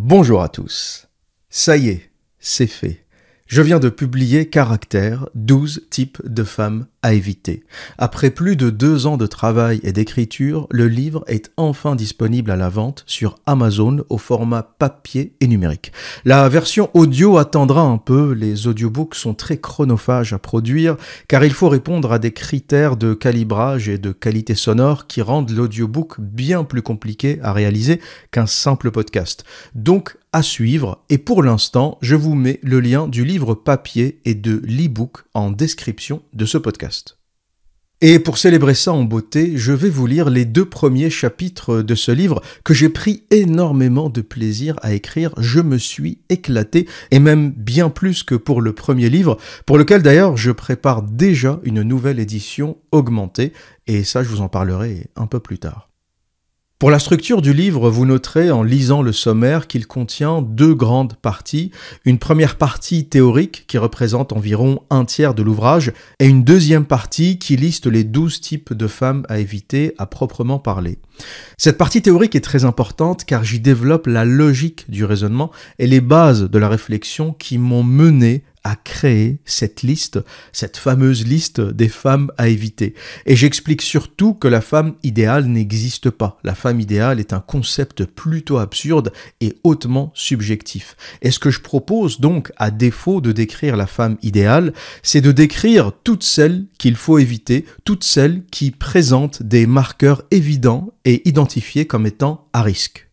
Bonjour à tous. Ça y est, c'est fait. Je viens de publier Caractère, 12 types de femmes à éviter. Après plus de deux ans de travail et d'écriture, le livre est enfin disponible à la vente sur Amazon au format papier et numérique. La version audio attendra un peu, les audiobooks sont très chronophages à produire car il faut répondre à des critères de calibrage et de qualité sonore qui rendent l'audiobook bien plus compliqué à réaliser qu'un simple podcast. Donc à suivre et pour l'instant je vous mets le lien du livre papier et de l'ebook en description de ce podcast. Et pour célébrer ça en beauté, je vais vous lire les deux premiers chapitres de ce livre que j'ai pris énormément de plaisir à écrire. Je me suis éclaté, et même bien plus que pour le premier livre, pour lequel d'ailleurs je prépare déjà une nouvelle édition augmentée, et ça je vous en parlerai un peu plus tard. Pour la structure du livre, vous noterez en lisant le sommaire qu'il contient deux grandes parties, une première partie théorique qui représente environ un tiers de l'ouvrage, et une deuxième partie qui liste les douze types de femmes à éviter à proprement parler. Cette partie théorique est très importante car j'y développe la logique du raisonnement et les bases de la réflexion qui m'ont mené à créer cette liste, cette fameuse liste des femmes à éviter. Et j'explique surtout que la femme idéale n'existe pas. La femme idéale est un concept plutôt absurde et hautement subjectif. Et ce que je propose donc, à défaut de décrire la femme idéale, c'est de décrire toutes celles qu'il faut éviter, toutes celles qui présentent des marqueurs évidents et identifiés comme étant à risque.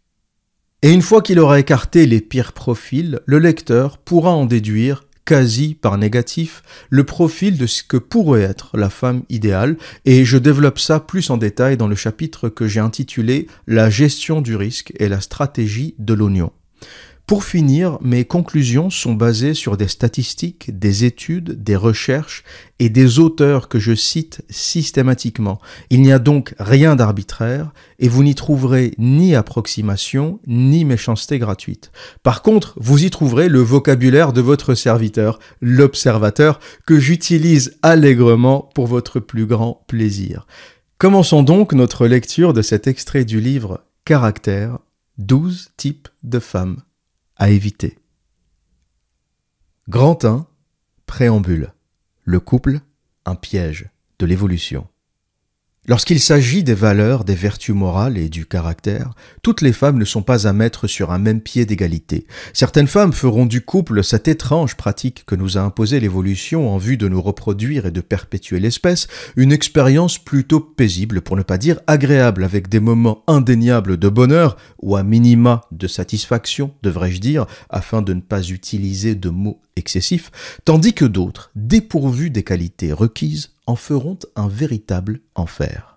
Et une fois qu'il aura écarté les pires profils, le lecteur pourra en déduire quasi par négatif le profil de ce que pourrait être la femme idéale, et je développe ça plus en détail dans le chapitre que j'ai intitulé La gestion du risque et la stratégie de l'oignon. Pour finir, mes conclusions sont basées sur des statistiques, des études, des recherches et des auteurs que je cite systématiquement. Il n'y a donc rien d'arbitraire et vous n'y trouverez ni approximation ni méchanceté gratuite. Par contre, vous y trouverez le vocabulaire de votre serviteur, l'observateur, que j'utilise allègrement pour votre plus grand plaisir. Commençons donc notre lecture de cet extrait du livre Caractère, 12 types de femmes à éviter. Grand 1. Préambule. Le couple, un piège de l'évolution. Lorsqu'il s'agit des valeurs, des vertus morales et du caractère, toutes les femmes ne sont pas à mettre sur un même pied d'égalité. Certaines femmes feront du couple cette étrange pratique que nous a imposée l'évolution en vue de nous reproduire et de perpétuer l'espèce, une expérience plutôt paisible pour ne pas dire agréable avec des moments indéniables de bonheur ou à minima de satisfaction, devrais-je dire, afin de ne pas utiliser de mots excessif, tandis que d'autres, dépourvus des qualités requises, en feront un véritable enfer.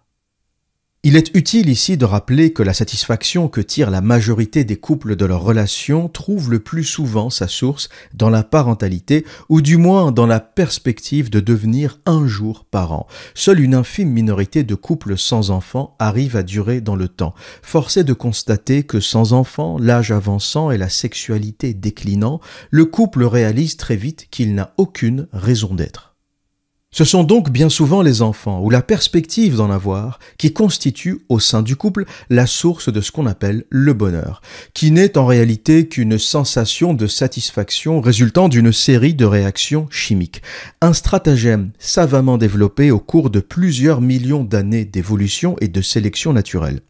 Il est utile ici de rappeler que la satisfaction que tire la majorité des couples de leur relation trouve le plus souvent sa source dans la parentalité, ou du moins dans la perspective de devenir un jour parent. Seule une infime minorité de couples sans enfants arrive à durer dans le temps. Forcé de constater que sans enfants, l'âge avançant et la sexualité déclinant, le couple réalise très vite qu'il n'a aucune raison d'être. Ce sont donc bien souvent les enfants ou la perspective d'en avoir qui constituent au sein du couple la source de ce qu'on appelle le bonheur, qui n'est en réalité qu'une sensation de satisfaction résultant d'une série de réactions chimiques, un stratagème savamment développé au cours de plusieurs millions d'années d'évolution et de sélection naturelle.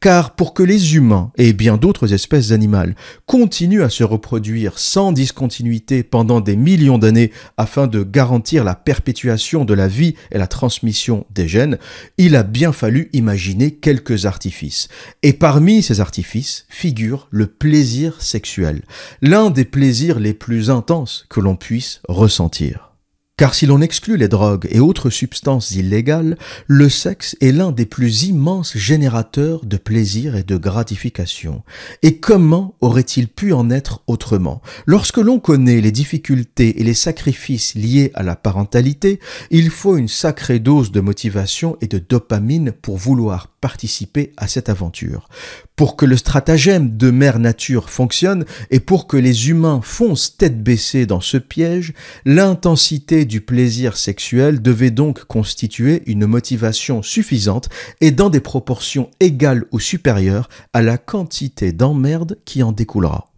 Car pour que les humains et bien d'autres espèces animales continuent à se reproduire sans discontinuité pendant des millions d'années afin de garantir la perpétuation de la vie et la transmission des gènes, il a bien fallu imaginer quelques artifices. Et parmi ces artifices figure le plaisir sexuel, l'un des plaisirs les plus intenses que l'on puisse ressentir. Car si l'on exclut les drogues et autres substances illégales, le sexe est l'un des plus immenses générateurs de plaisir et de gratification. Et comment aurait-il pu en être autrement Lorsque l'on connaît les difficultés et les sacrifices liés à la parentalité, il faut une sacrée dose de motivation et de dopamine pour vouloir participer à cette aventure. Pour que le stratagème de Mère Nature fonctionne et pour que les humains foncent tête baissée dans ce piège, l'intensité du plaisir sexuel devait donc constituer une motivation suffisante et dans des proportions égales ou supérieures à la quantité d'emmerde qui en découlera.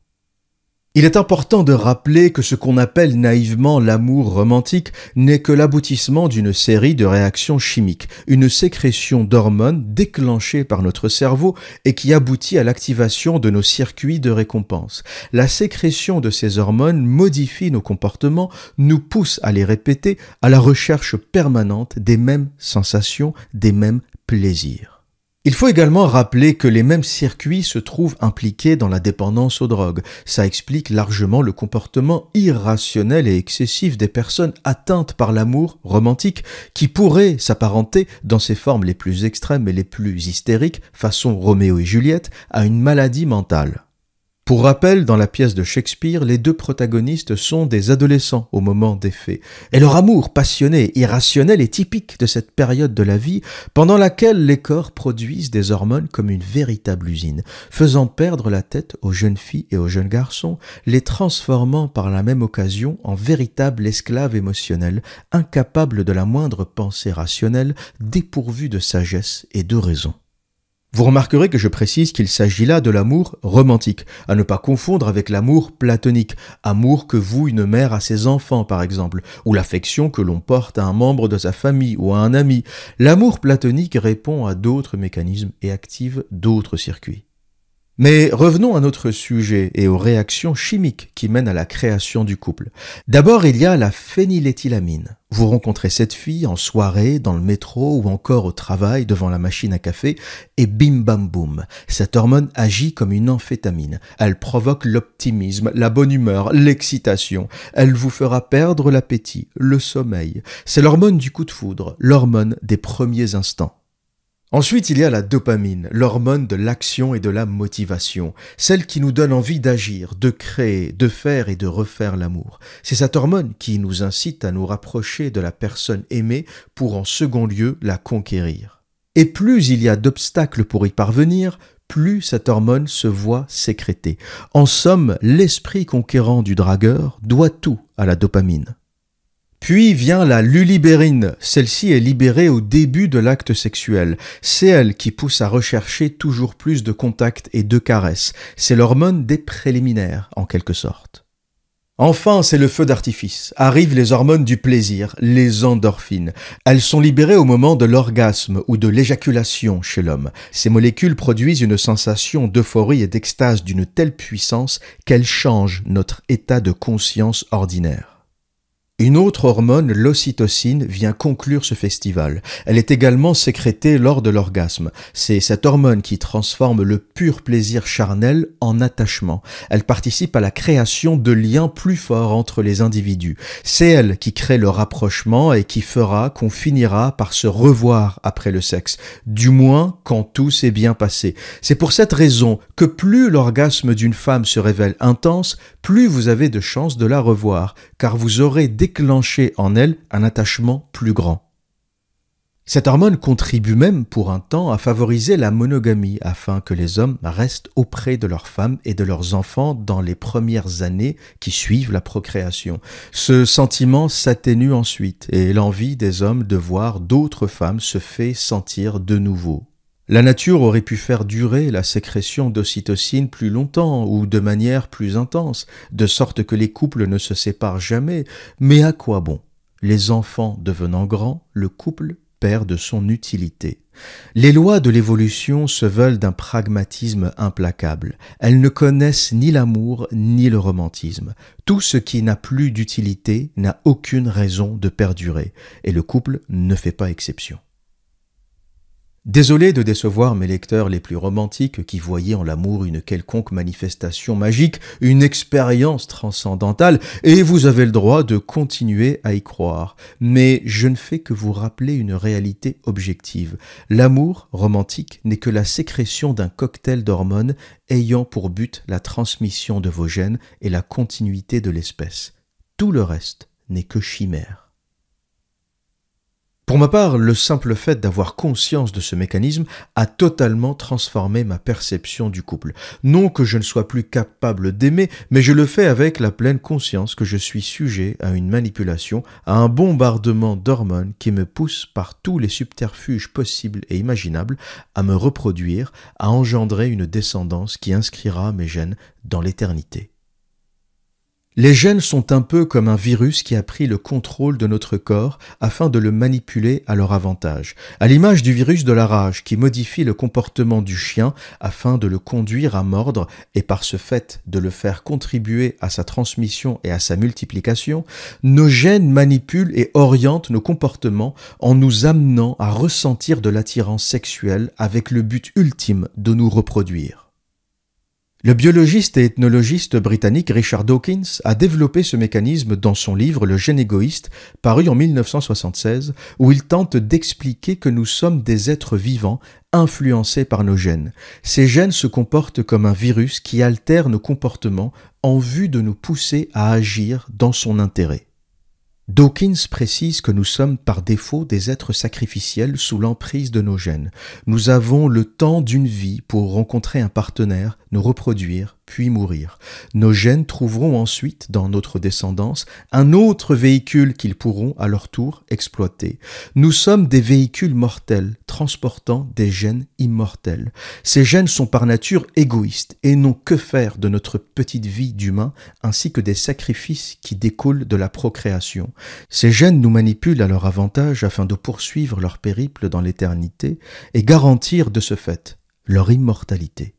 Il est important de rappeler que ce qu'on appelle naïvement l'amour romantique n'est que l'aboutissement d'une série de réactions chimiques, une sécrétion d'hormones déclenchée par notre cerveau et qui aboutit à l'activation de nos circuits de récompense. La sécrétion de ces hormones modifie nos comportements, nous pousse à les répéter, à la recherche permanente des mêmes sensations, des mêmes plaisirs. Il faut également rappeler que les mêmes circuits se trouvent impliqués dans la dépendance aux drogues. Ça explique largement le comportement irrationnel et excessif des personnes atteintes par l'amour romantique, qui pourrait s'apparenter, dans ses formes les plus extrêmes et les plus hystériques, façon Roméo et Juliette, à une maladie mentale. Pour rappel, dans la pièce de Shakespeare, les deux protagonistes sont des adolescents au moment des faits, et leur amour passionné, irrationnel est typique de cette période de la vie pendant laquelle les corps produisent des hormones comme une véritable usine, faisant perdre la tête aux jeunes filles et aux jeunes garçons, les transformant par la même occasion en véritables esclaves émotionnels, incapables de la moindre pensée rationnelle, dépourvus de sagesse et de raison. Vous remarquerez que je précise qu'il s'agit là de l'amour romantique, à ne pas confondre avec l'amour platonique, amour que voue une mère à ses enfants par exemple, ou l'affection que l'on porte à un membre de sa famille ou à un ami. L'amour platonique répond à d'autres mécanismes et active d'autres circuits. Mais revenons à notre sujet et aux réactions chimiques qui mènent à la création du couple. D'abord, il y a la phényléthylamine. Vous rencontrez cette fille en soirée, dans le métro ou encore au travail devant la machine à café et bim bam boum. Cette hormone agit comme une amphétamine. Elle provoque l'optimisme, la bonne humeur, l'excitation. Elle vous fera perdre l'appétit, le sommeil. C'est l'hormone du coup de foudre, l'hormone des premiers instants. Ensuite, il y a la dopamine, l'hormone de l'action et de la motivation, celle qui nous donne envie d'agir, de créer, de faire et de refaire l'amour. C'est cette hormone qui nous incite à nous rapprocher de la personne aimée pour en second lieu la conquérir. Et plus il y a d'obstacles pour y parvenir, plus cette hormone se voit sécrétée. En somme, l'esprit conquérant du dragueur doit tout à la dopamine. Puis vient la lulibérine. Celle-ci est libérée au début de l'acte sexuel. C'est elle qui pousse à rechercher toujours plus de contacts et de caresses. C'est l'hormone des préliminaires, en quelque sorte. Enfin, c'est le feu d'artifice. Arrivent les hormones du plaisir, les endorphines. Elles sont libérées au moment de l'orgasme ou de l'éjaculation chez l'homme. Ces molécules produisent une sensation d'euphorie et d'extase d'une telle puissance qu'elles changent notre état de conscience ordinaire. Une autre hormone, l'ocytocine, vient conclure ce festival. Elle est également sécrétée lors de l'orgasme. C'est cette hormone qui transforme le pur plaisir charnel en attachement. Elle participe à la création de liens plus forts entre les individus. C'est elle qui crée le rapprochement et qui fera qu'on finira par se revoir après le sexe, du moins quand tout s'est bien passé. C'est pour cette raison que plus l'orgasme d'une femme se révèle intense, plus vous avez de chances de la revoir, car vous aurez déclenché en elle un attachement plus grand. Cette hormone contribue même pour un temps à favoriser la monogamie afin que les hommes restent auprès de leurs femmes et de leurs enfants dans les premières années qui suivent la procréation. Ce sentiment s'atténue ensuite et l'envie des hommes de voir d'autres femmes se fait sentir de nouveau. La nature aurait pu faire durer la sécrétion d'ocytocine plus longtemps ou de manière plus intense, de sorte que les couples ne se séparent jamais, mais à quoi bon Les enfants devenant grands, le couple perd de son utilité. Les lois de l'évolution se veulent d'un pragmatisme implacable. Elles ne connaissent ni l'amour ni le romantisme. Tout ce qui n'a plus d'utilité n'a aucune raison de perdurer, et le couple ne fait pas exception. Désolé de décevoir mes lecteurs les plus romantiques qui voyaient en l'amour une quelconque manifestation magique, une expérience transcendantale, et vous avez le droit de continuer à y croire. Mais je ne fais que vous rappeler une réalité objective. L'amour romantique n'est que la sécrétion d'un cocktail d'hormones ayant pour but la transmission de vos gènes et la continuité de l'espèce. Tout le reste n'est que chimère. Pour ma part, le simple fait d'avoir conscience de ce mécanisme a totalement transformé ma perception du couple. Non que je ne sois plus capable d'aimer, mais je le fais avec la pleine conscience que je suis sujet à une manipulation, à un bombardement d'hormones qui me pousse par tous les subterfuges possibles et imaginables à me reproduire, à engendrer une descendance qui inscrira mes gènes dans l'éternité. Les gènes sont un peu comme un virus qui a pris le contrôle de notre corps afin de le manipuler à leur avantage, à l'image du virus de la rage qui modifie le comportement du chien afin de le conduire à mordre et par ce fait de le faire contribuer à sa transmission et à sa multiplication, nos gènes manipulent et orientent nos comportements en nous amenant à ressentir de l'attirance sexuelle avec le but ultime de nous reproduire. Le biologiste et ethnologiste britannique Richard Dawkins a développé ce mécanisme dans son livre Le gène égoïste, paru en 1976, où il tente d'expliquer que nous sommes des êtres vivants influencés par nos gènes. Ces gènes se comportent comme un virus qui altère nos comportements en vue de nous pousser à agir dans son intérêt. Dawkins précise que nous sommes par défaut des êtres sacrificiels sous l'emprise de nos gènes. Nous avons le temps d'une vie pour rencontrer un partenaire, nous reproduire, puis mourir. Nos gènes trouveront ensuite, dans notre descendance, un autre véhicule qu'ils pourront à leur tour exploiter. Nous sommes des véhicules mortels, transportant des gènes immortels. Ces gènes sont par nature égoïstes et n'ont que faire de notre petite vie d'humain ainsi que des sacrifices qui découlent de la procréation. Ces gènes nous manipulent à leur avantage afin de poursuivre leur périple dans l'éternité et garantir de ce fait leur immortalité.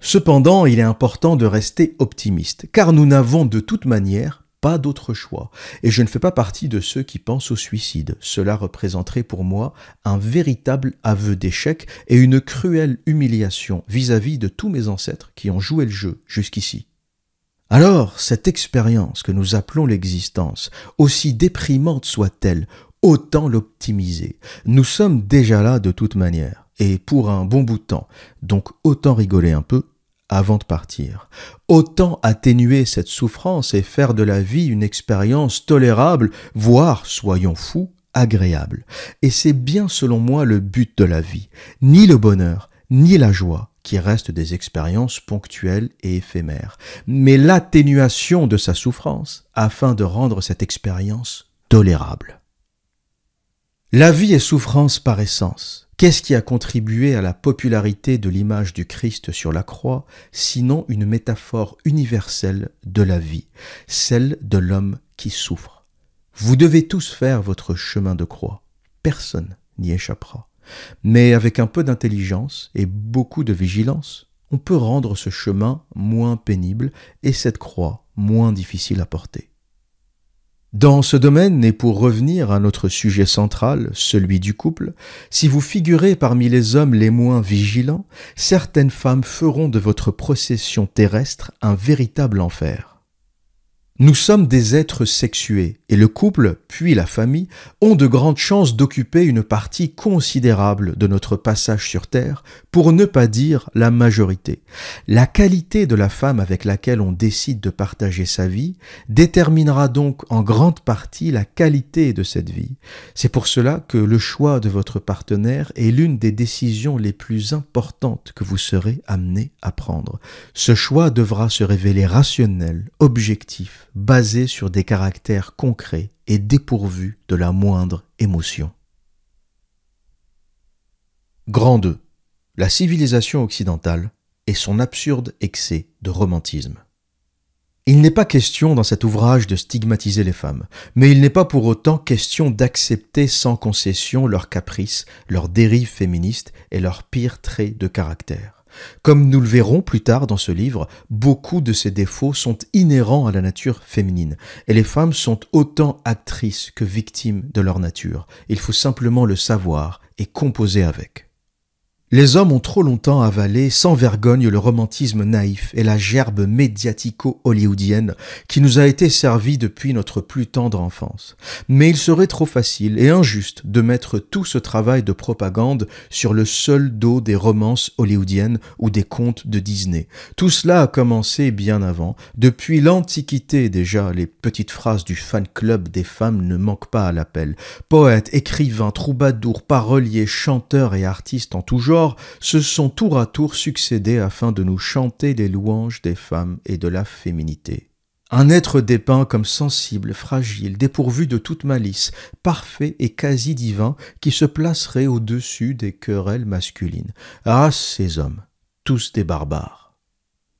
Cependant, il est important de rester optimiste, car nous n'avons de toute manière pas d'autre choix, et je ne fais pas partie de ceux qui pensent au suicide. Cela représenterait pour moi un véritable aveu d'échec et une cruelle humiliation vis-à-vis de tous mes ancêtres qui ont joué le jeu jusqu'ici. Alors, cette expérience que nous appelons l'existence, aussi déprimante soit-elle, autant l'optimiser. Nous sommes déjà là de toute manière et pour un bon bout de temps. Donc autant rigoler un peu avant de partir. Autant atténuer cette souffrance et faire de la vie une expérience tolérable, voire, soyons fous, agréable. Et c'est bien selon moi le but de la vie. Ni le bonheur, ni la joie qui restent des expériences ponctuelles et éphémères, mais l'atténuation de sa souffrance afin de rendre cette expérience tolérable. La vie est souffrance par essence. Qu'est-ce qui a contribué à la popularité de l'image du Christ sur la croix, sinon une métaphore universelle de la vie, celle de l'homme qui souffre Vous devez tous faire votre chemin de croix. Personne n'y échappera. Mais avec un peu d'intelligence et beaucoup de vigilance, on peut rendre ce chemin moins pénible et cette croix moins difficile à porter. Dans ce domaine, et pour revenir à notre sujet central, celui du couple, si vous figurez parmi les hommes les moins vigilants, certaines femmes feront de votre procession terrestre un véritable enfer. Nous sommes des êtres sexués et le couple, puis la famille, ont de grandes chances d'occuper une partie considérable de notre passage sur Terre, pour ne pas dire la majorité. La qualité de la femme avec laquelle on décide de partager sa vie déterminera donc en grande partie la qualité de cette vie. C'est pour cela que le choix de votre partenaire est l'une des décisions les plus importantes que vous serez amené à prendre. Ce choix devra se révéler rationnel, objectif, Basé sur des caractères concrets et dépourvus de la moindre émotion. Grand 2. La civilisation occidentale et son absurde excès de romantisme. Il n'est pas question dans cet ouvrage de stigmatiser les femmes, mais il n'est pas pour autant question d'accepter sans concession leurs caprices, leurs dérives féministes et leurs pires traits de caractère. Comme nous le verrons plus tard dans ce livre, beaucoup de ces défauts sont inhérents à la nature féminine, et les femmes sont autant actrices que victimes de leur nature. Il faut simplement le savoir et composer avec. Les hommes ont trop longtemps avalé sans vergogne le romantisme naïf et la gerbe médiatico-hollywoodienne qui nous a été servie depuis notre plus tendre enfance. Mais il serait trop facile et injuste de mettre tout ce travail de propagande sur le seul dos des romances hollywoodiennes ou des contes de Disney. Tout cela a commencé bien avant. Depuis l'Antiquité déjà, les petites phrases du fan club des femmes ne manquent pas à l'appel. Poètes, écrivains, troubadours, paroliers, chanteurs et artistes en tout genre se sont tour à tour succédés afin de nous chanter les louanges des femmes et de la féminité. Un être dépeint comme sensible, fragile, dépourvu de toute malice, parfait et quasi divin, qui se placerait au-dessus des querelles masculines. Ah, ces hommes, tous des barbares.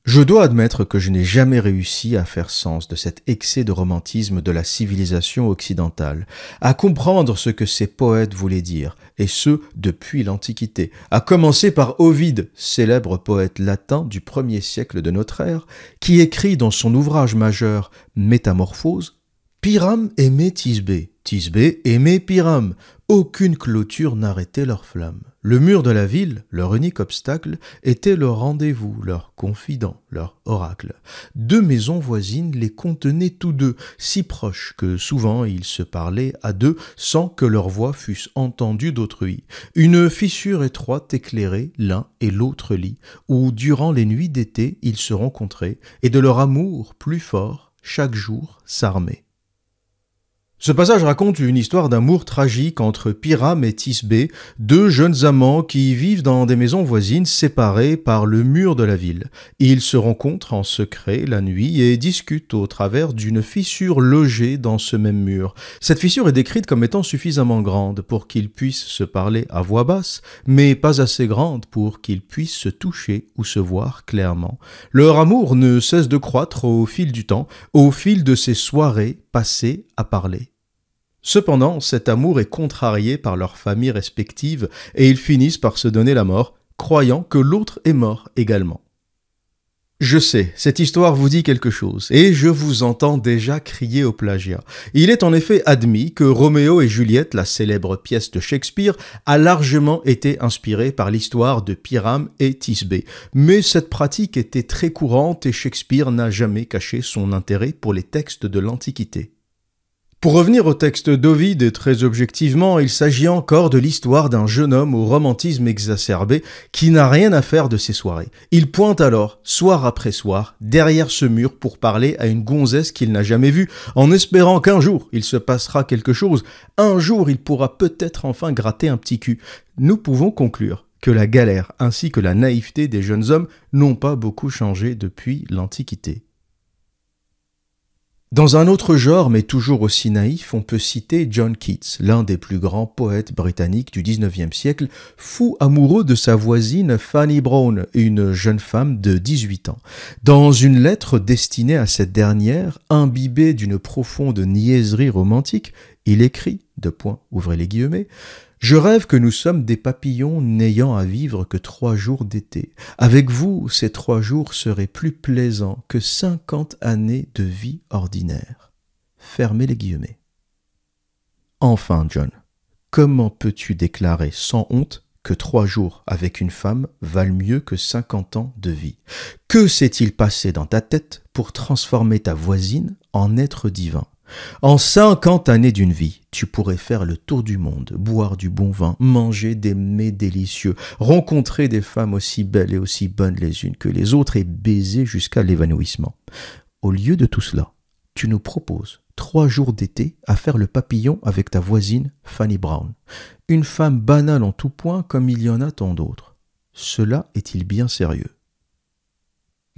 Je dois admettre que je n'ai jamais réussi à faire sens de cet excès de romantisme de la civilisation occidentale, à comprendre ce que ces poètes voulaient dire, et ce depuis l'Antiquité, à commencer par Ovide, célèbre poète latin du premier siècle de notre ère, qui écrit dans son ouvrage majeur Métamorphose Pyram aimait Tisbé, Tisbé aimait Pyram ». Aucune clôture n'arrêtait leur flamme. Le mur de la ville, leur unique obstacle, était leur rendez-vous, leur confident, leur oracle. Deux maisons voisines les contenaient tous deux, si proches que souvent ils se parlaient à deux sans que leur voix fût entendue d'autrui. Une fissure étroite éclairait l'un et l'autre lit, où durant les nuits d'été ils se rencontraient, et de leur amour plus fort chaque jour s'armaient. Ce passage raconte une histoire d'amour tragique entre Pyram et Tisbé, deux jeunes amants qui vivent dans des maisons voisines séparées par le mur de la ville. Ils se rencontrent en secret la nuit et discutent au travers d'une fissure logée dans ce même mur. Cette fissure est décrite comme étant suffisamment grande pour qu'ils puissent se parler à voix basse, mais pas assez grande pour qu'ils puissent se toucher ou se voir clairement. Leur amour ne cesse de croître au fil du temps, au fil de ces soirées passées à parler. Cependant, cet amour est contrarié par leurs familles respectives et ils finissent par se donner la mort, croyant que l'autre est mort également. Je sais, cette histoire vous dit quelque chose, et je vous entends déjà crier au plagiat. Il est en effet admis que Roméo et Juliette, la célèbre pièce de Shakespeare, a largement été inspirée par l'histoire de Pyram et Tisbé. Mais cette pratique était très courante et Shakespeare n'a jamais caché son intérêt pour les textes de l'Antiquité. Pour revenir au texte d'Ovid, et très objectivement, il s'agit encore de l'histoire d'un jeune homme au romantisme exacerbé qui n'a rien à faire de ses soirées. Il pointe alors, soir après soir, derrière ce mur pour parler à une gonzesse qu'il n'a jamais vue, en espérant qu'un jour il se passera quelque chose, un jour il pourra peut-être enfin gratter un petit cul. Nous pouvons conclure que la galère ainsi que la naïveté des jeunes hommes n'ont pas beaucoup changé depuis l'Antiquité. Dans un autre genre, mais toujours aussi naïf, on peut citer John Keats, l'un des plus grands poètes britanniques du XIXe siècle, fou amoureux de sa voisine Fanny Brown, une jeune femme de 18 ans. Dans une lettre destinée à cette dernière, imbibée d'une profonde niaiserie romantique, il écrit, de point, ouvrez les guillemets, je rêve que nous sommes des papillons n'ayant à vivre que trois jours d'été. Avec vous, ces trois jours seraient plus plaisants que cinquante années de vie ordinaire. Fermez les guillemets. Enfin, John, comment peux-tu déclarer sans honte que trois jours avec une femme valent mieux que cinquante ans de vie Que s'est-il passé dans ta tête pour transformer ta voisine en être divin en cinquante années d'une vie, tu pourrais faire le tour du monde, boire du bon vin, manger des mets délicieux, rencontrer des femmes aussi belles et aussi bonnes les unes que les autres et baiser jusqu'à l'évanouissement. Au lieu de tout cela, tu nous proposes trois jours d'été à faire le papillon avec ta voisine Fanny Brown, une femme banale en tout point comme il y en a tant d'autres. Cela est-il bien sérieux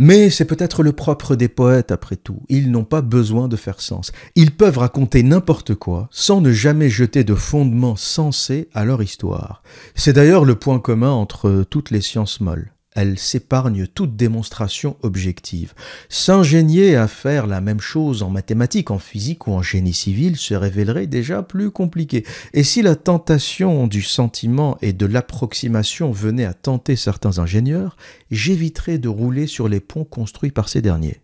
mais c'est peut-être le propre des poètes après tout, ils n'ont pas besoin de faire sens. Ils peuvent raconter n'importe quoi sans ne jamais jeter de fondement sensé à leur histoire. C'est d'ailleurs le point commun entre toutes les sciences molles elle s'épargne toute démonstration objective. S'ingénier à faire la même chose en mathématiques, en physique ou en génie civil se révélerait déjà plus compliqué. Et si la tentation du sentiment et de l'approximation venait à tenter certains ingénieurs, j'éviterais de rouler sur les ponts construits par ces derniers.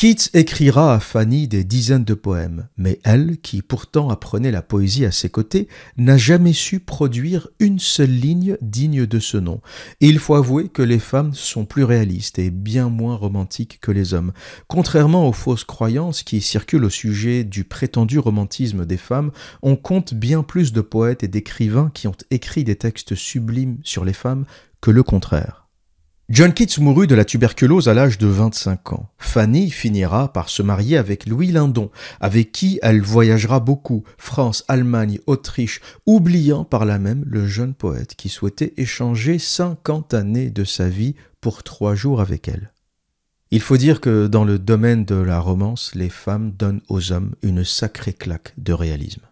Keats écrira à Fanny des dizaines de poèmes, mais elle, qui pourtant apprenait la poésie à ses côtés, n'a jamais su produire une seule ligne digne de ce nom. il faut avouer que les femmes sont plus réalistes et bien moins romantiques que les hommes. Contrairement aux fausses croyances qui circulent au sujet du prétendu romantisme des femmes, on compte bien plus de poètes et d'écrivains qui ont écrit des textes sublimes sur les femmes que le contraire. John Keats mourut de la tuberculose à l'âge de 25 ans. Fanny finira par se marier avec Louis Lindon, avec qui elle voyagera beaucoup, France, Allemagne, Autriche, oubliant par là même le jeune poète qui souhaitait échanger 50 années de sa vie pour trois jours avec elle. Il faut dire que dans le domaine de la romance, les femmes donnent aux hommes une sacrée claque de réalisme.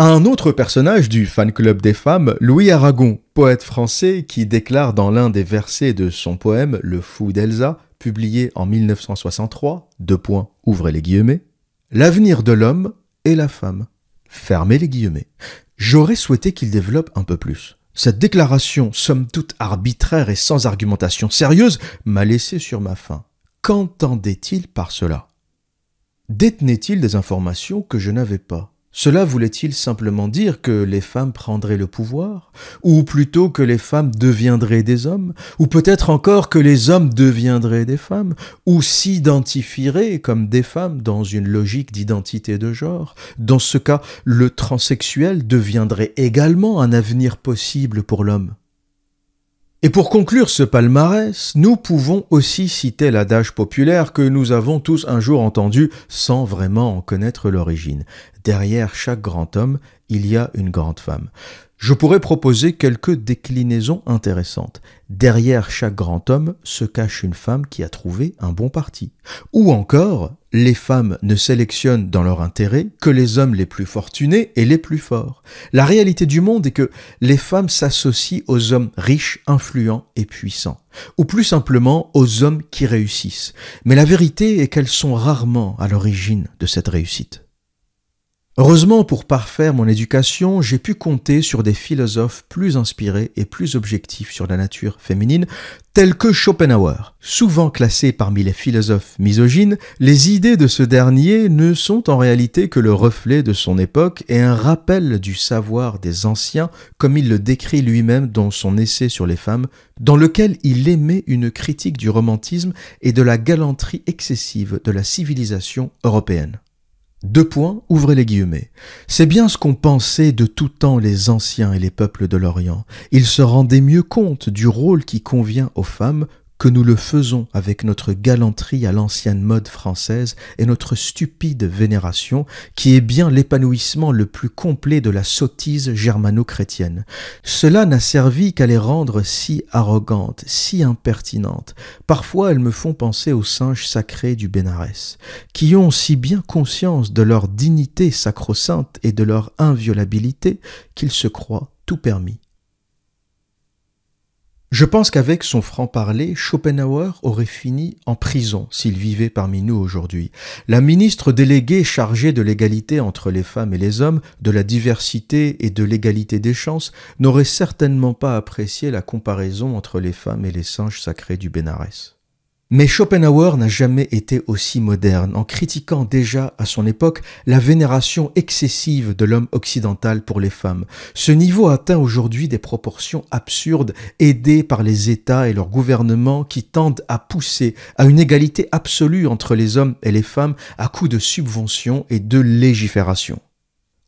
Un autre personnage du fan club des femmes, Louis Aragon, poète français qui déclare dans l'un des versets de son poème Le fou d'Elsa, publié en 1963, deux points, ouvrez les guillemets, L'avenir de l'homme et la femme. Fermez les guillemets. J'aurais souhaité qu'il développe un peu plus. Cette déclaration, somme toute arbitraire et sans argumentation sérieuse, m'a laissé sur ma faim. Qu'entendait-il par cela Détenait-il des informations que je n'avais pas cela voulait-il simplement dire que les femmes prendraient le pouvoir, ou plutôt que les femmes deviendraient des hommes, ou peut-être encore que les hommes deviendraient des femmes, ou s'identifieraient comme des femmes dans une logique d'identité de genre Dans ce cas, le transsexuel deviendrait également un avenir possible pour l'homme. Et pour conclure ce palmarès, nous pouvons aussi citer l'adage populaire que nous avons tous un jour entendu sans vraiment en connaître l'origine derrière chaque grand homme, il y a une grande femme. Je pourrais proposer quelques déclinaisons intéressantes. Derrière chaque grand homme se cache une femme qui a trouvé un bon parti. Ou encore, les femmes ne sélectionnent dans leur intérêt que les hommes les plus fortunés et les plus forts. La réalité du monde est que les femmes s'associent aux hommes riches, influents et puissants, ou plus simplement aux hommes qui réussissent. Mais la vérité est qu'elles sont rarement à l'origine de cette réussite. Heureusement pour parfaire mon éducation, j'ai pu compter sur des philosophes plus inspirés et plus objectifs sur la nature féminine, tels que Schopenhauer. Souvent classé parmi les philosophes misogynes, les idées de ce dernier ne sont en réalité que le reflet de son époque et un rappel du savoir des anciens, comme il le décrit lui-même dans son essai sur les femmes, dans lequel il émet une critique du romantisme et de la galanterie excessive de la civilisation européenne. Deux points, ouvrez les guillemets. C'est bien ce qu'ont pensé de tout temps les anciens et les peuples de l'Orient. Ils se rendaient mieux compte du rôle qui convient aux femmes que nous le faisons avec notre galanterie à l'ancienne mode française et notre stupide vénération, qui est bien l'épanouissement le plus complet de la sottise germano-chrétienne. Cela n'a servi qu'à les rendre si arrogantes, si impertinentes. Parfois elles me font penser aux singes sacrés du Bénarès, qui ont si bien conscience de leur dignité sacro-sainte et de leur inviolabilité qu'ils se croient tout permis. Je pense qu'avec son franc-parler, Schopenhauer aurait fini en prison s'il vivait parmi nous aujourd'hui. La ministre déléguée chargée de l'égalité entre les femmes et les hommes, de la diversité et de l'égalité des chances n'aurait certainement pas apprécié la comparaison entre les femmes et les singes sacrés du Bénarès. Mais Schopenhauer n'a jamais été aussi moderne, en critiquant déjà à son époque la vénération excessive de l'homme occidental pour les femmes. Ce niveau atteint aujourd'hui des proportions absurdes, aidées par les États et leurs gouvernements qui tendent à pousser à une égalité absolue entre les hommes et les femmes à coup de subventions et de légiférations.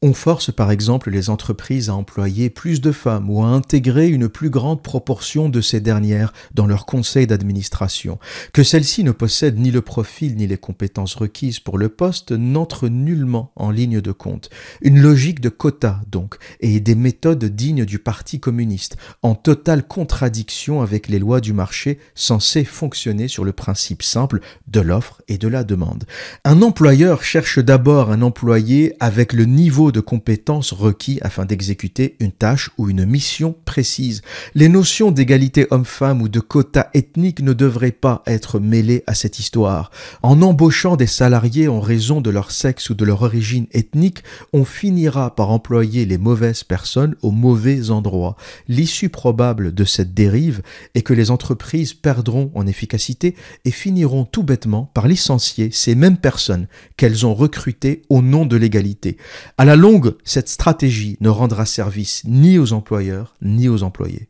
On force par exemple les entreprises à employer plus de femmes ou à intégrer une plus grande proportion de ces dernières dans leurs conseil d'administration. Que celles-ci ne possèdent ni le profil ni les compétences requises pour le poste n'entre nullement en ligne de compte. Une logique de quotas donc, et des méthodes dignes du Parti communiste, en totale contradiction avec les lois du marché censées fonctionner sur le principe simple de l'offre et de la demande. Un employeur cherche d'abord un employé avec le niveau de compétences requis afin d'exécuter une tâche ou une mission précise. Les notions d'égalité homme-femme ou de quota ethnique ne devraient pas être mêlées à cette histoire. En embauchant des salariés en raison de leur sexe ou de leur origine ethnique, on finira par employer les mauvaises personnes aux mauvais endroits. L'issue probable de cette dérive est que les entreprises perdront en efficacité et finiront tout bêtement par licencier ces mêmes personnes qu'elles ont recrutées au nom de l'égalité. À la longue, cette stratégie ne rendra service ni aux employeurs ni aux employés.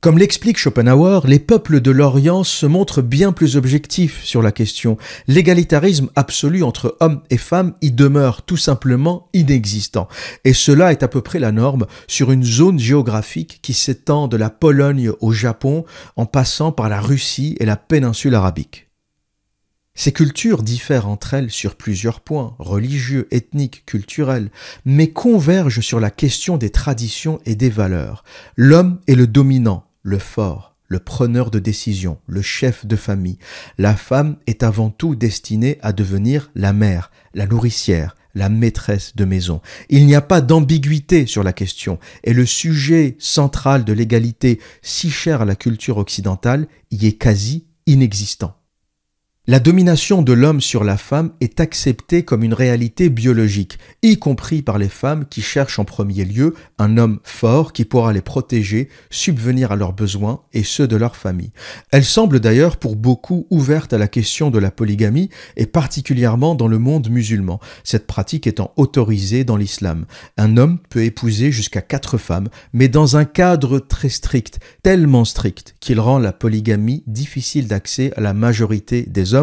Comme l'explique Schopenhauer, les peuples de l'Orient se montrent bien plus objectifs sur la question. L'égalitarisme absolu entre hommes et femmes y demeure tout simplement inexistant. Et cela est à peu près la norme sur une zone géographique qui s'étend de la Pologne au Japon en passant par la Russie et la péninsule arabique. Ces cultures diffèrent entre elles sur plusieurs points, religieux, ethniques, culturels, mais convergent sur la question des traditions et des valeurs. L'homme est le dominant, le fort, le preneur de décision, le chef de famille. La femme est avant tout destinée à devenir la mère, la nourricière, la maîtresse de maison. Il n'y a pas d'ambiguïté sur la question, et le sujet central de l'égalité, si cher à la culture occidentale, y est quasi inexistant. La domination de l'homme sur la femme est acceptée comme une réalité biologique, y compris par les femmes qui cherchent en premier lieu un homme fort qui pourra les protéger, subvenir à leurs besoins et ceux de leur famille. Elle semble d'ailleurs pour beaucoup ouverte à la question de la polygamie et particulièrement dans le monde musulman, cette pratique étant autorisée dans l'islam. Un homme peut épouser jusqu'à quatre femmes, mais dans un cadre très strict, tellement strict qu'il rend la polygamie difficile d'accès à la majorité des hommes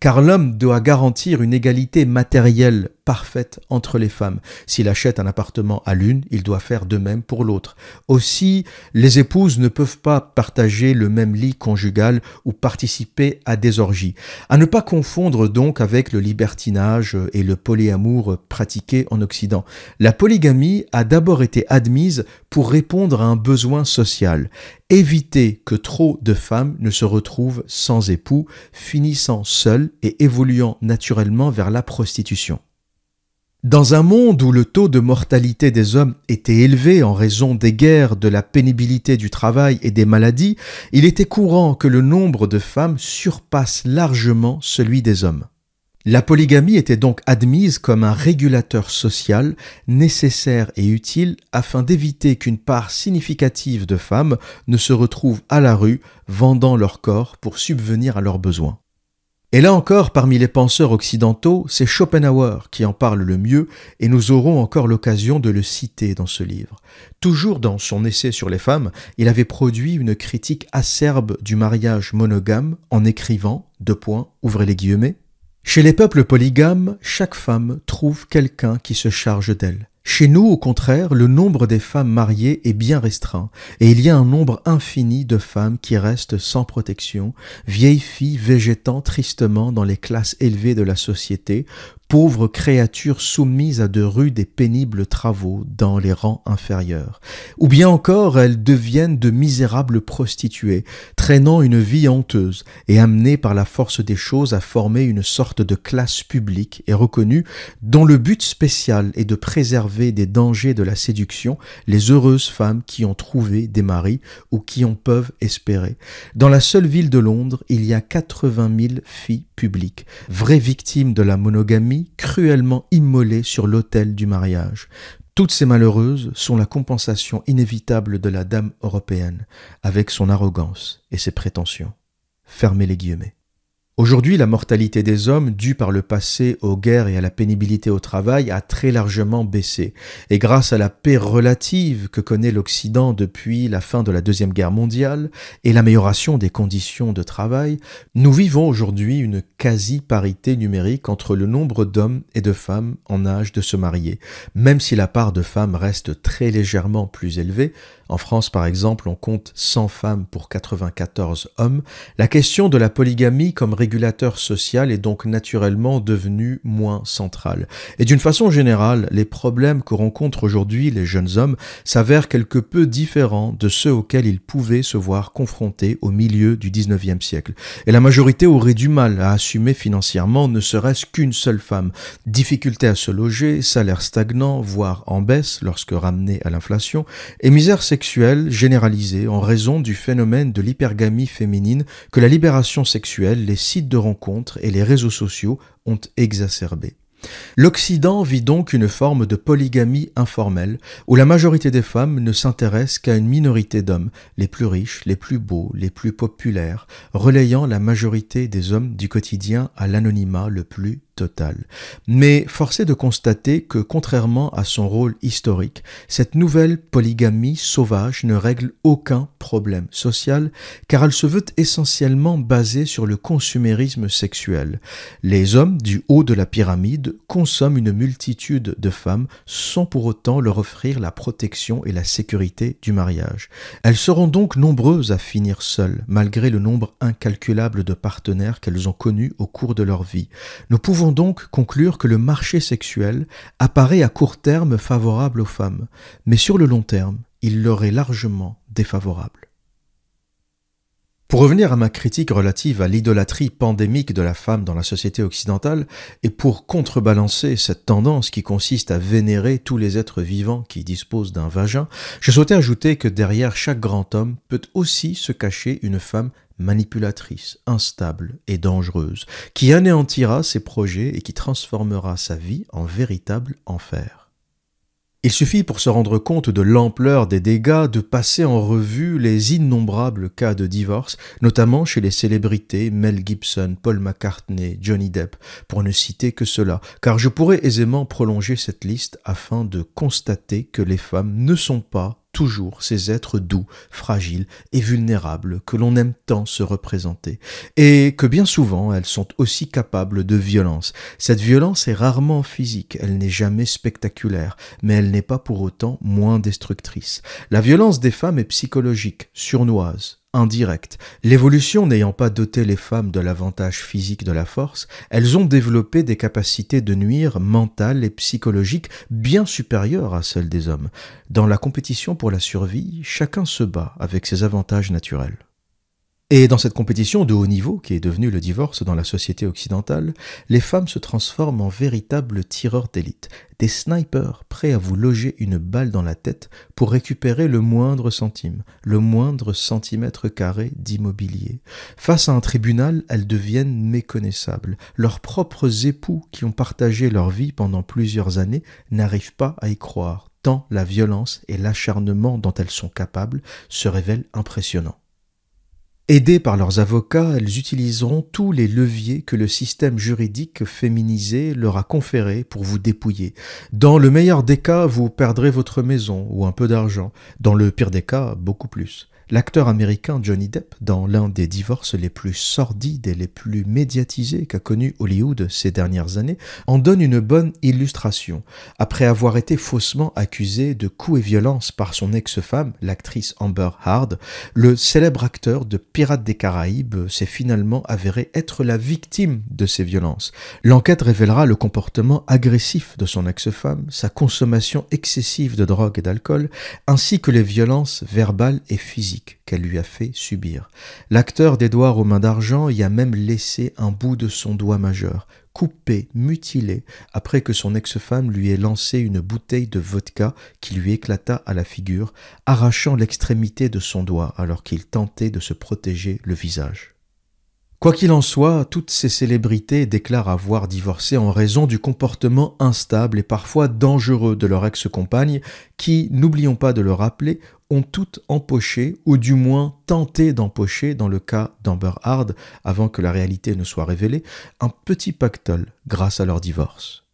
car l'homme doit garantir une égalité matérielle parfaite entre les femmes. S'il achète un appartement à l'une, il doit faire de même pour l'autre. Aussi, les épouses ne peuvent pas partager le même lit conjugal ou participer à des orgies. À ne pas confondre donc avec le libertinage et le polyamour pratiqué en Occident. La polygamie a d'abord été admise pour répondre à un besoin social. Éviter que trop de femmes ne se retrouvent sans époux, finissant seules et évoluant naturellement vers la prostitution. Dans un monde où le taux de mortalité des hommes était élevé en raison des guerres, de la pénibilité du travail et des maladies, il était courant que le nombre de femmes surpasse largement celui des hommes. La polygamie était donc admise comme un régulateur social nécessaire et utile afin d'éviter qu'une part significative de femmes ne se retrouve à la rue vendant leur corps pour subvenir à leurs besoins. Et là encore, parmi les penseurs occidentaux, c'est Schopenhauer qui en parle le mieux, et nous aurons encore l'occasion de le citer dans ce livre. Toujours dans son essai sur les femmes, il avait produit une critique acerbe du mariage monogame en écrivant, deux points, ouvrez les guillemets, Chez les peuples polygames, chaque femme trouve quelqu'un qui se charge d'elle. Chez nous, au contraire, le nombre des femmes mariées est bien restreint, et il y a un nombre infini de femmes qui restent sans protection, vieilles filles végétant tristement dans les classes élevées de la société, pauvres créatures soumises à de rudes et pénibles travaux dans les rangs inférieurs. Ou bien encore elles deviennent de misérables prostituées, traînant une vie honteuse et amenées par la force des choses à former une sorte de classe publique et reconnue dont le but spécial est de préserver des dangers de la séduction les heureuses femmes qui ont trouvé des maris ou qui en peuvent espérer. Dans la seule ville de Londres, il y a 80 000 filles publiques, vraies victimes de la monogamie cruellement immolée sur l'autel du mariage. Toutes ces malheureuses sont la compensation inévitable de la dame européenne, avec son arrogance et ses prétentions. Fermez les guillemets. Aujourd'hui, la mortalité des hommes, due par le passé aux guerres et à la pénibilité au travail, a très largement baissé. Et grâce à la paix relative que connaît l'Occident depuis la fin de la Deuxième Guerre mondiale et l'amélioration des conditions de travail, nous vivons aujourd'hui une quasi-parité numérique entre le nombre d'hommes et de femmes en âge de se marier, même si la part de femmes reste très légèrement plus élevée. En France, par exemple, on compte 100 femmes pour 94 hommes. La question de la polygamie comme régulateur social est donc naturellement devenu moins central. Et d'une façon générale, les problèmes que rencontrent aujourd'hui les jeunes hommes s'avèrent quelque peu différents de ceux auxquels ils pouvaient se voir confrontés au milieu du 19e siècle. Et la majorité aurait du mal à assumer financièrement ne serait-ce qu'une seule femme. Difficulté à se loger, salaire stagnant, voire en baisse lorsque ramené à l'inflation, et misère sexuelle généralisée en raison du phénomène de l'hypergamie féminine que la libération sexuelle, les de rencontres et les réseaux sociaux ont exacerbé. L'Occident vit donc une forme de polygamie informelle, où la majorité des femmes ne s'intéresse qu'à une minorité d'hommes, les plus riches, les plus beaux, les plus populaires, relayant la majorité des hommes du quotidien à l'anonymat le plus totale. Mais force est de constater que, contrairement à son rôle historique, cette nouvelle polygamie sauvage ne règle aucun problème social, car elle se veut essentiellement basée sur le consumérisme sexuel. Les hommes du haut de la pyramide consomment une multitude de femmes sans pour autant leur offrir la protection et la sécurité du mariage. Elles seront donc nombreuses à finir seules, malgré le nombre incalculable de partenaires qu'elles ont connus au cours de leur vie. Nous pouvons donc conclure que le marché sexuel apparaît à court terme favorable aux femmes, mais sur le long terme, il leur est largement défavorable. Pour revenir à ma critique relative à l'idolâtrie pandémique de la femme dans la société occidentale, et pour contrebalancer cette tendance qui consiste à vénérer tous les êtres vivants qui disposent d'un vagin, je souhaitais ajouter que derrière chaque grand homme peut aussi se cacher une femme manipulatrice, instable et dangereuse, qui anéantira ses projets et qui transformera sa vie en véritable enfer. Il suffit pour se rendre compte de l'ampleur des dégâts de passer en revue les innombrables cas de divorce, notamment chez les célébrités Mel Gibson, Paul McCartney, Johnny Depp, pour ne citer que cela, car je pourrais aisément prolonger cette liste afin de constater que les femmes ne sont pas toujours ces êtres doux, fragiles et vulnérables que l'on aime tant se représenter, et que bien souvent elles sont aussi capables de violence. Cette violence est rarement physique, elle n'est jamais spectaculaire, mais elle n'est pas pour autant moins destructrice. La violence des femmes est psychologique, surnoise, indirecte. L'évolution n'ayant pas doté les femmes de l'avantage physique de la force, elles ont développé des capacités de nuire mentales et psychologiques bien supérieures à celles des hommes. Dans la compétition pour la survie, chacun se bat avec ses avantages naturels. Et dans cette compétition de haut niveau, qui est devenue le divorce dans la société occidentale, les femmes se transforment en véritables tireurs d'élite, des snipers prêts à vous loger une balle dans la tête pour récupérer le moindre centime, le moindre centimètre carré d'immobilier. Face à un tribunal, elles deviennent méconnaissables. Leurs propres époux, qui ont partagé leur vie pendant plusieurs années, n'arrivent pas à y croire, tant la violence et l'acharnement dont elles sont capables se révèlent impressionnants. Aidées par leurs avocats, elles utiliseront tous les leviers que le système juridique féminisé leur a conférés pour vous dépouiller. Dans le meilleur des cas, vous perdrez votre maison ou un peu d'argent. Dans le pire des cas, beaucoup plus. L'acteur américain Johnny Depp, dans l'un des divorces les plus sordides et les plus médiatisés qu'a connu Hollywood ces dernières années, en donne une bonne illustration. Après avoir été faussement accusé de coups et violences par son ex-femme, l'actrice Amber Hard, le célèbre acteur de Pirates des Caraïbes s'est finalement avéré être la victime de ces violences. L'enquête révélera le comportement agressif de son ex-femme, sa consommation excessive de drogue et d'alcool, ainsi que les violences verbales et physiques qu'elle lui a fait subir. L'acteur d'Édouard aux mains d'argent y a même laissé un bout de son doigt majeur, coupé, mutilé, après que son ex-femme lui ait lancé une bouteille de vodka qui lui éclata à la figure, arrachant l'extrémité de son doigt alors qu'il tentait de se protéger le visage. Quoi qu'il en soit, toutes ces célébrités déclarent avoir divorcé en raison du comportement instable et parfois dangereux de leur ex-compagne, qui, n'oublions pas de le rappeler, ont toutes empoché, ou du moins tenté d'empocher, dans le cas d'Amber Hard, avant que la réalité ne soit révélée, un petit pactole grâce à leur divorce.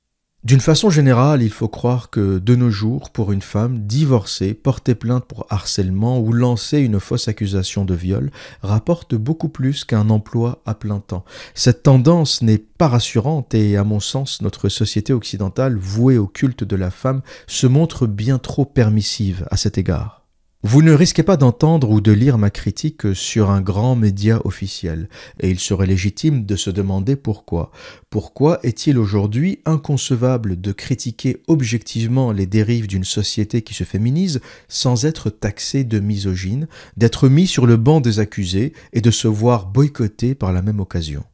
D'une façon générale, il faut croire que de nos jours, pour une femme, divorcer, porter plainte pour harcèlement ou lancer une fausse accusation de viol rapporte beaucoup plus qu'un emploi à plein temps. Cette tendance n'est pas rassurante et, à mon sens, notre société occidentale, vouée au culte de la femme, se montre bien trop permissive à cet égard. Vous ne risquez pas d'entendre ou de lire ma critique sur un grand média officiel, et il serait légitime de se demander pourquoi. Pourquoi est-il aujourd'hui inconcevable de critiquer objectivement les dérives d'une société qui se féminise sans être taxé de misogyne, d'être mis sur le banc des accusés et de se voir boycotter par la même occasion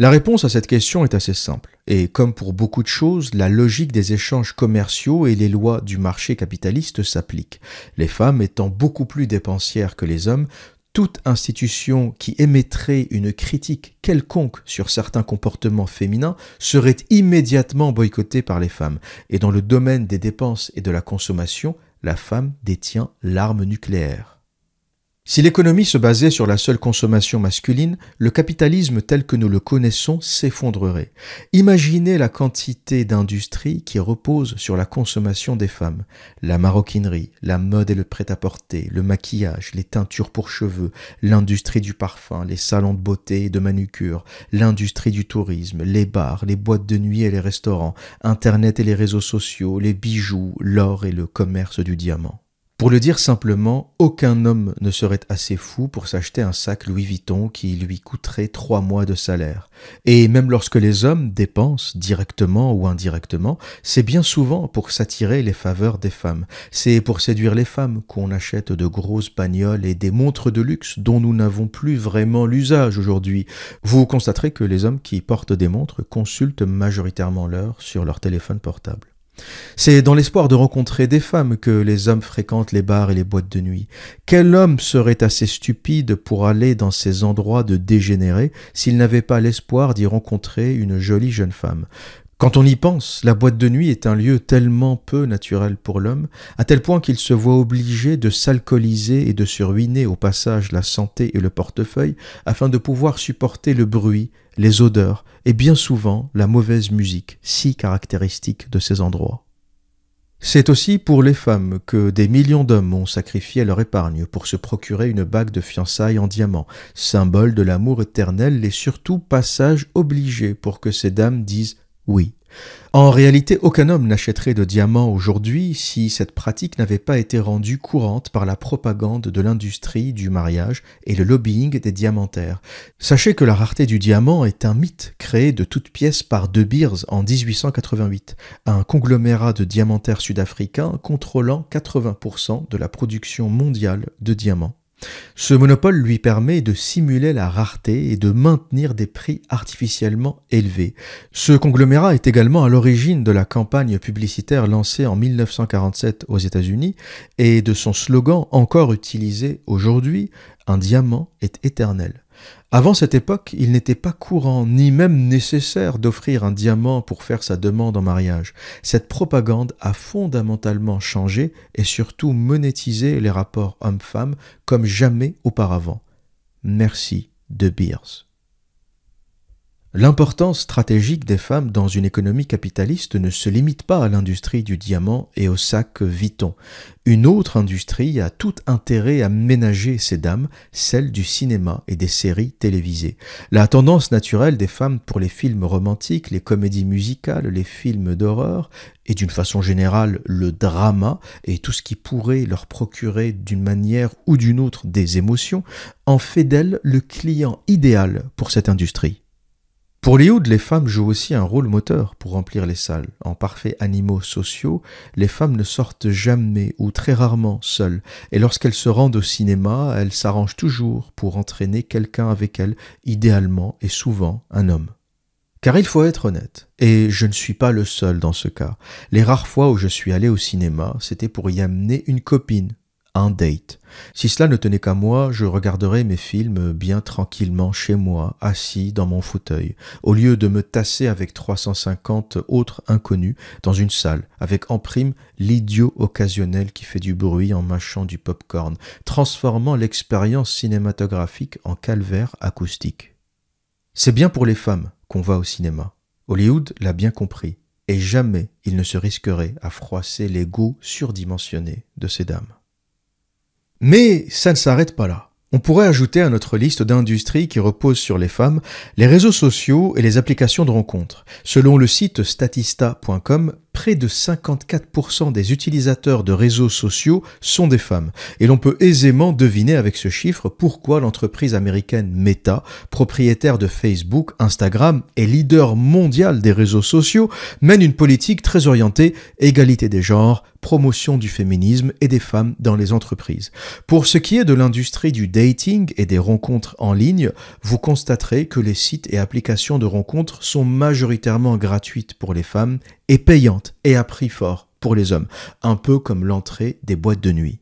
la réponse à cette question est assez simple, et comme pour beaucoup de choses, la logique des échanges commerciaux et les lois du marché capitaliste s'appliquent. Les femmes étant beaucoup plus dépensières que les hommes, toute institution qui émettrait une critique quelconque sur certains comportements féminins serait immédiatement boycottée par les femmes. Et dans le domaine des dépenses et de la consommation, la femme détient l'arme nucléaire. Si l'économie se basait sur la seule consommation masculine, le capitalisme tel que nous le connaissons s'effondrerait. Imaginez la quantité d'industries qui reposent sur la consommation des femmes. La maroquinerie, la mode et le prêt-à-porter, le maquillage, les teintures pour cheveux, l'industrie du parfum, les salons de beauté et de manucure, l'industrie du tourisme, les bars, les boîtes de nuit et les restaurants, Internet et les réseaux sociaux, les bijoux, l'or et le commerce du diamant. Pour le dire simplement, aucun homme ne serait assez fou pour s'acheter un sac Louis Vuitton qui lui coûterait trois mois de salaire. Et même lorsque les hommes dépensent, directement ou indirectement, c'est bien souvent pour s'attirer les faveurs des femmes. C'est pour séduire les femmes qu'on achète de grosses bagnoles et des montres de luxe dont nous n'avons plus vraiment l'usage aujourd'hui. Vous constaterez que les hommes qui portent des montres consultent majoritairement l'heure sur leur téléphone portable. C'est dans l'espoir de rencontrer des femmes que les hommes fréquentent les bars et les boîtes de nuit. Quel homme serait assez stupide pour aller dans ces endroits de dégénérés s'il n'avait pas l'espoir d'y rencontrer une jolie jeune femme quand on y pense, la boîte de nuit est un lieu tellement peu naturel pour l'homme, à tel point qu'il se voit obligé de s'alcooliser et de se ruiner au passage la santé et le portefeuille afin de pouvoir supporter le bruit, les odeurs, et bien souvent la mauvaise musique, si caractéristique de ces endroits. C'est aussi pour les femmes que des millions d'hommes ont sacrifié leur épargne pour se procurer une bague de fiançailles en diamant, symbole de l'amour éternel et surtout passage obligé pour que ces dames disent oui en réalité, aucun homme n'achèterait de diamants aujourd'hui si cette pratique n'avait pas été rendue courante par la propagande de l'industrie du mariage et le lobbying des diamantaires. Sachez que la rareté du diamant est un mythe créé de toutes pièces par De Beers en 1888, un conglomérat de diamantaires sud-africains contrôlant 80% de la production mondiale de diamants. Ce monopole lui permet de simuler la rareté et de maintenir des prix artificiellement élevés. Ce conglomérat est également à l'origine de la campagne publicitaire lancée en 1947 aux États-Unis et de son slogan encore utilisé aujourd'hui Un diamant est éternel. Avant cette époque, il n'était pas courant ni même nécessaire d'offrir un diamant pour faire sa demande en mariage. Cette propagande a fondamentalement changé et surtout monétisé les rapports hommes femme comme jamais auparavant. Merci de Beers. L'importance stratégique des femmes dans une économie capitaliste ne se limite pas à l'industrie du diamant et au sac Vuitton. Une autre industrie a tout intérêt à ménager ces dames, celle du cinéma et des séries télévisées. La tendance naturelle des femmes pour les films romantiques, les comédies musicales, les films d'horreur et d'une façon générale le drama et tout ce qui pourrait leur procurer d'une manière ou d'une autre des émotions en fait d'elles le client idéal pour cette industrie. Pour les les femmes jouent aussi un rôle moteur pour remplir les salles. En parfaits animaux sociaux, les femmes ne sortent jamais ou très rarement seules, et lorsqu'elles se rendent au cinéma, elles s'arrangent toujours pour entraîner quelqu'un avec elles, idéalement et souvent un homme. Car il faut être honnête, et je ne suis pas le seul dans ce cas. Les rares fois où je suis allé au cinéma, c'était pour y amener une copine un date. Si cela ne tenait qu'à moi, je regarderais mes films bien tranquillement chez moi, assis dans mon fauteuil, au lieu de me tasser avec 350 autres inconnus dans une salle, avec en prime l'idiot occasionnel qui fait du bruit en mâchant du pop-corn, transformant l'expérience cinématographique en calvaire acoustique. C'est bien pour les femmes qu'on va au cinéma. Hollywood l'a bien compris, et jamais il ne se risquerait à froisser les goûts surdimensionnés de ces dames. Mais ça ne s'arrête pas là. On pourrait ajouter à notre liste d'industries qui reposent sur les femmes les réseaux sociaux et les applications de rencontres. Selon le site statista.com, près de 54% des utilisateurs de réseaux sociaux sont des femmes. Et l'on peut aisément deviner avec ce chiffre pourquoi l'entreprise américaine Meta, propriétaire de Facebook, Instagram et leader mondial des réseaux sociaux, mène une politique très orientée égalité des genres, promotion du féminisme et des femmes dans les entreprises. Pour ce qui est de l'industrie du dating et des rencontres en ligne, vous constaterez que les sites et applications de rencontres sont majoritairement gratuites pour les femmes et payante et à prix fort pour les hommes, un peu comme l'entrée des boîtes de nuit.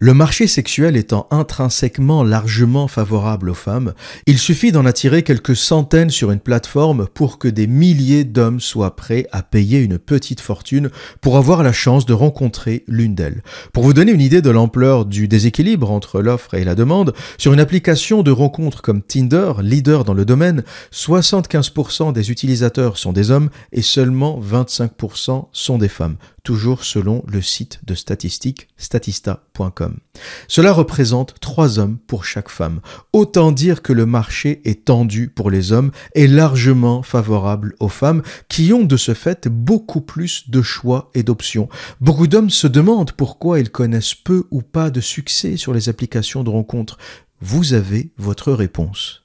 Le marché sexuel étant intrinsèquement largement favorable aux femmes, il suffit d'en attirer quelques centaines sur une plateforme pour que des milliers d'hommes soient prêts à payer une petite fortune pour avoir la chance de rencontrer l'une d'elles. Pour vous donner une idée de l'ampleur du déséquilibre entre l'offre et la demande, sur une application de rencontre comme Tinder, leader dans le domaine, 75% des utilisateurs sont des hommes et seulement 25% sont des femmes toujours selon le site de statistiques statista.com. Cela représente trois hommes pour chaque femme. Autant dire que le marché est tendu pour les hommes et largement favorable aux femmes qui ont de ce fait beaucoup plus de choix et d'options. Beaucoup d'hommes se demandent pourquoi ils connaissent peu ou pas de succès sur les applications de rencontres. Vous avez votre réponse.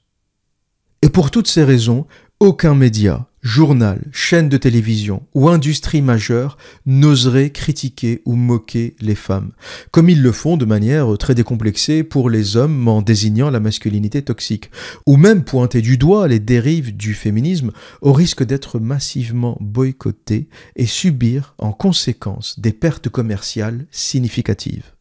Et pour toutes ces raisons, aucun média, journal, chaîne de télévision ou industrie majeure n'oseraient critiquer ou moquer les femmes, comme ils le font de manière très décomplexée pour les hommes en désignant la masculinité toxique, ou même pointer du doigt les dérives du féminisme au risque d'être massivement boycottés et subir en conséquence des pertes commerciales significatives.